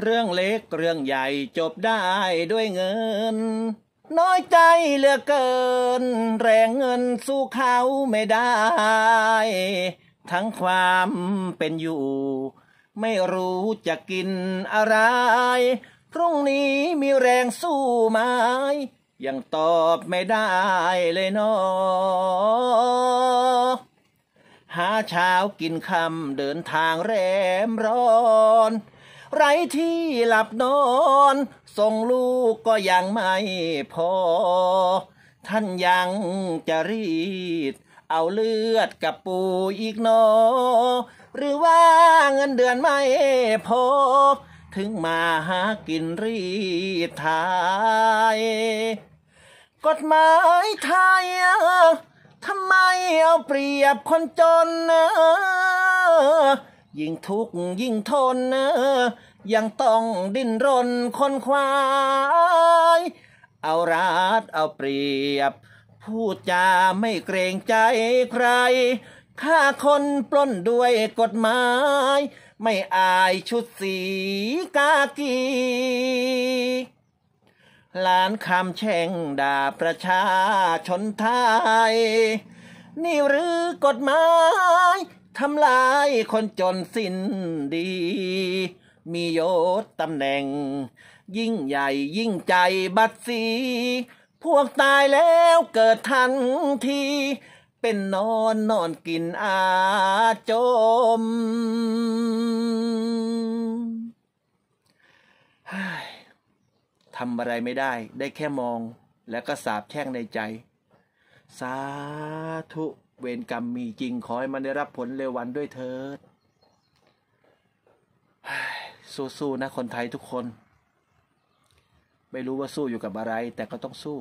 เรื่องเล็กเรื่องใหญ่จบได้ด้วยเงิน น้อยใจเหลือเกิน แรงเงินสู้เขาไม่ได้ ทั้งความเป็นอยู่ ไม่รู้จะกินอะไรพรุ่งนี้มีแรงสู้ไหมยังตอบไม่ได้เลยนอหาเช้ากินคำเดินทางแรมร้อนไรที่หลับนอนส่งลูกก็ยังไม่พอ ท่านยังจะรีด เอาเลือดกับปูอีกนอหรือว่าเงินเดือนไม่พอ ถึงมาหากินรีดทายกฎหมายไทยทำไมเอาเปรียบคนจนนะยิ่งทุกข์ยิ่งทน ยังต้องดิ้นรนค้นควาย เอารัดเอาเปรียบ พูดจาไม่เกรงใจใครฆ่าคนปล้นด้วยกฎหมาย ไม่อายชุดสีกากีล้านคำแช่ง ด่าประชาชนไทย นี่หรือกฎหมายทำลายคนจนสิ้นดี มียศตำแหน่ง ยิ่งใหญ่ยิ่งใจบัดสี พวกตายแล้วเกิดทันทีเป็นนอนนอนกินอาจม ทำอะไรไม่ได้ได้แค่มองแล้วก็สาบแช่งในใจสาธุเวรกรรมมีจริงขอให้มันได้รับผลเร็ววันด้วยเถิด สู้ๆนะคนไทยทุกคน ไม่รู้ว่าสู้อยู่กับอะไร แต่ก็ต้องสู้